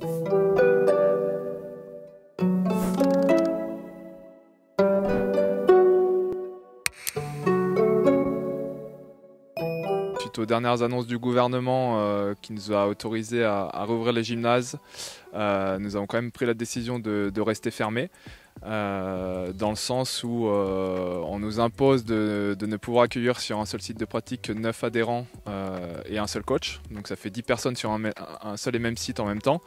Thank you. aux dernières annonces du gouvernement euh, qui nous a autorisé à, rouvrir les gymnases, euh, nous avons quand même pris la décision de, rester fermés. Euh, dans le sens où on nous impose de, ne pouvoir accueillir sur un seul site de pratique que 9 adhérents et un seul coach. Donc ça fait 10 personnes sur un, seul et même site en même temps.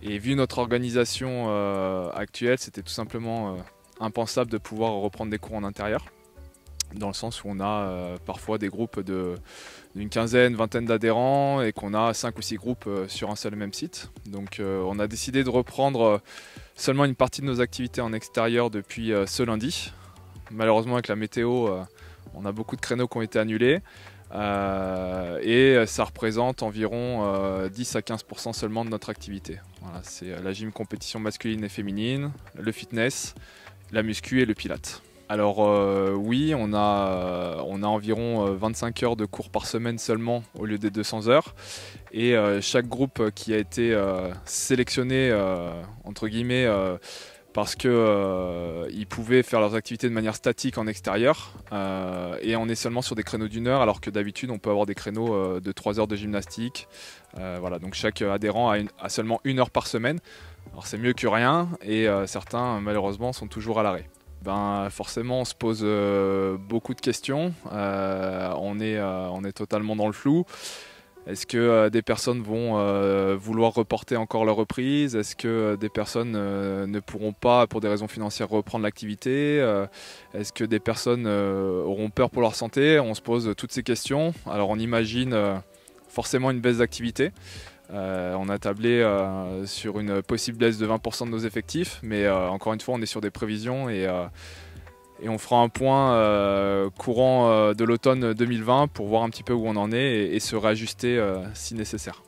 Et vu notre organisation actuelle, c'était tout simplement impensable de pouvoir reprendre des cours en intérieur dans le sens où on a euh, parfois des groupes d'une quinzaine, vingtaine d'adhérents et qu'on a cinq ou six groupes euh, sur un seul et même site. Donc euh, on a décidé de reprendre seulement une partie de nos activités en extérieur depuis ce lundi. Malheureusement avec la météo, on a beaucoup de créneaux qui ont été annulés. et ça représente environ 10 à 15% seulement de notre activité. c'est la gym compétition masculine et féminine, le fitness, la muscu et le pilate. Alors euh, oui, on a, euh, on a environ 25 euh, heures de cours par semaine seulement au lieu des 200 heures. Et chaque groupe qui a été sélectionné, entre guillemets, parce qu'ils pouvaient faire leurs activités de manière statique en extérieur. et on est seulement sur des créneaux d'une heure, alors que d'habitude on peut avoir des créneaux de 3 heures de gymnastique. voilà, donc chaque adhérent a, a, seulement une heure par semaine. Alors c'est mieux que rien, et certains malheureusement sont toujours à l'arrêt. Ben, forcément, on se pose euh, beaucoup de questions. Euh, on, est, euh, on est totalement dans le flou. Est-ce que des personnes vont vouloir reporter encore leur reprise Est-ce que des personnes ne pourront pas, pour des raisons financières, reprendre l'activité Est-ce que des personnes auront peur pour leur santé On se pose toutes ces questions. Alors on imagine forcément une baisse d'activité. Euh, on a tablé euh, sur une possible baisse de 20% de nos effectifs, mais euh, encore une fois, on est sur des prévisions et, on fera un point courant de l'automne 2020 pour voir un petit peu où on en est et se réajuster si nécessaire.